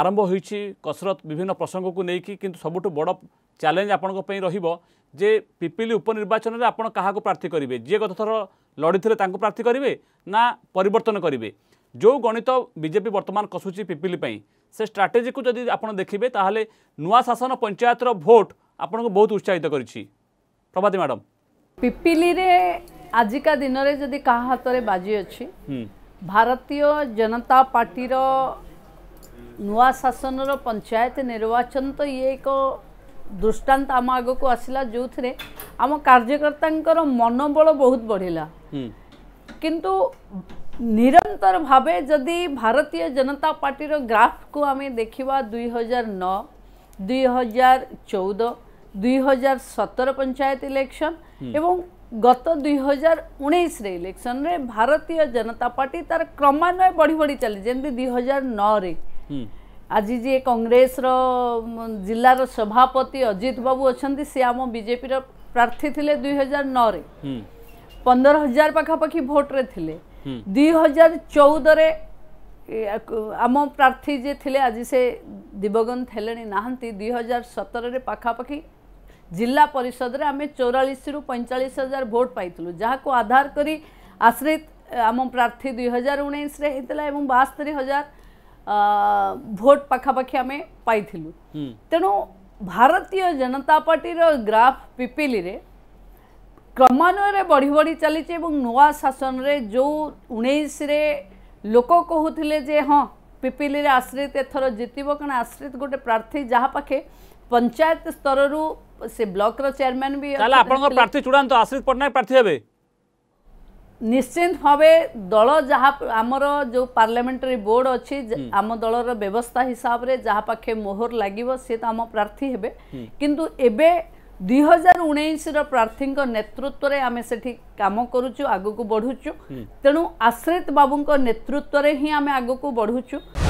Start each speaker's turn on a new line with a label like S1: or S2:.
S1: আরম্ভ ହୋଇଛି କସରତ ବିଭିନ୍ନ ପ୍ରସଙ୍ଗକୁ ନେଇକି କିନ୍ତୁ ସବୁଠୁ ବଡ଼ ଚ୍ୟାଲେଞ୍ଜ ଆପଣଙ୍କ ପାଇଁ ରହିବ ଯେ ପିପିଲି ଉପନିର୍ବାଚନରେ ଆପଣ କାହାକୁ ପ୍ରାର୍ଥୀ କରିବେ ଯିଏ ଗତଥର ଲଢ଼ିଥିଲେ ତାଙ୍କୁ ପ୍ରାର୍ଥୀ କରିବେ ନା ପରିବର୍ତ୍ତନ କରିବେ ଯେଉଁ ଗଣିତ ବିଜେପି ବର୍ତ୍ତମାନ କଷୁଛି ପିପିଲି ପାଇଁ ସେ ଷ୍ଟ୍ରାଟେଜିକୁ ଯଦି ଆପଣ ଦେଖିବେ ତାହେଲେ ନୂଆ ଶାସନ ପଞ୍ଚାୟତର ଭୋଟ ଆପଣଙ୍କୁ ବହୁତ ଉତ୍ସାହିତ କରିଛି ପ୍ରଭାତୀ ମ୍ୟାଡ଼ାମ
S2: ପିପିଲିରେ ଆଜିକା ଦିନରେ ଯଦି କାହା ହାତରେ ବାଜି ଅଛି ଭାରତୀୟ ଜନତା ପାର୍ଟିର ନୂଆ ଶାସନର ପଞ୍ଚାୟତ ନିର୍ବାଚନ ତ ଇଏ ଏକ ଦୃଷ୍ଟାନ୍ତ ଆମ ଆଗକୁ ଆସିଲା ଯେଉଁଥିରେ ଆମ କାର୍ଯ୍ୟକର୍ତ୍ତାଙ୍କର ମନୋବଳ ବହୁତ ବଢ଼ିଲା କିନ୍ତୁ ନିରନ୍ତର ଭାବେ ଯଦି ଭାରତୀୟ ଜନତା ପାର୍ଟିର ଗ୍ରାଫକୁ ଆମେ ଦେଖିବା ଦୁଇ ହଜାର ନଅ ଦୁଇ ହଜାର ଚଉଦ ଦୁଇ ହଜାର ସତର ପଞ୍ଚାୟତ ଇଲେକ୍ସନ୍ ଏବଂ ଗତ ଦୁଇ ହଜାର ଉଣେଇଶରେ ଇଲେକ୍ସନ୍ରେ ଭାରତୀୟ ଜନତା ପାର୍ଟି ତାର କ୍ରମାନ୍ୱୟ ବଢ଼ି ବଢ଼ି ଚାଲିଛି ଯେମିତି ଦୁଇ ହଜାର ନଅରେ আজি যে কংগ্রেসর জেলার সভাপতি অজিত বাবু অনেক সে আম বিজেপির প্রার্থী লে দুই হাজার নরে পনেরো হাজার পাখাপাখি ভোটরে লে দুই হাজার চৌদরে আম প্রার্থী যে লে আজি সে দিবগন্ত হলে না দুই হাজার সতরের পাখাপাখি জেলা পরিষদরে আমি চৌরাশ রু পঁয়চাশ হাজার ভোট পাই যা আধার করে আশ্রিত আম প্রার্থী দুই হাজার উনিশে হয়েছিল এবং বাস্তরি হাজার ଭୋଟ୍ ପାଖାପାଖି ଆମେ ପାଇଥିଲୁ ତେଣୁ ଭାରତୀୟ ଜନତା ପାର୍ଟିର ଗ୍ରାଫ ପିପିଲିରେ କ୍ରମାନ୍ୱୟରେ ବଢ଼ି ବଢ଼ି ଚାଲିଛି ଏବଂ ନୂଆ ଶାସନରେ ଯେଉଁ ଉଣେଇଶରେ ଲୋକ କହୁଥିଲେ ଯେ ହଁ ପିପିଲିରେ ଆଶ୍ରିତ ଏଥର ଜିତିବ କାରଣ ଆଶ୍ରିତ ଗୋଟେ ପ୍ରାର୍ଥୀ ଯାହା ପାଖେ ପଞ୍ଚାୟତ ସ୍ତରରୁ ସେ ବ୍ଲକର ଚେୟାରମ୍ୟାନ୍ ବି ଆପଣଙ୍କ ପ୍ରାର୍ଥୀ
S1: ଚୂଡ଼ାନ୍ତ ଆଶ୍ରିତ ପଟ୍ଟନାୟକ ପ୍ରାର୍ଥୀ ହେବେ
S2: ନିଶ୍ଚିନ୍ତ ଭାବେ ଦଳ ଯାହା ଆମର ଯେଉଁ ପାର୍ଲାମେଣ୍ଟାରୀ ବୋର୍ଡ ଅଛି ଆମ ଦଳର ବ୍ୟବସ୍ଥା ହିସାବରେ ଯାହା ପାଖେ ମୋହର ଲାଗିବ ସିଏ ତ ଆମ ପ୍ରାର୍ଥୀ ହେବେ କିନ୍ତୁ ଏବେ ଦୁଇ ହଜାର ଉଣେଇଶର ପ୍ରାର୍ଥୀଙ୍କ ନେତୃତ୍ୱରେ ଆମେ ସେଠି କାମ କରୁଛୁ ଆଗକୁ ବଢ଼ୁଛୁ ତେଣୁ ଆଶ୍ରିତ ବାବୁଙ୍କ ନେତୃତ୍ୱରେ ହିଁ ଆମେ ଆଗକୁ ବଢ଼ୁଛୁ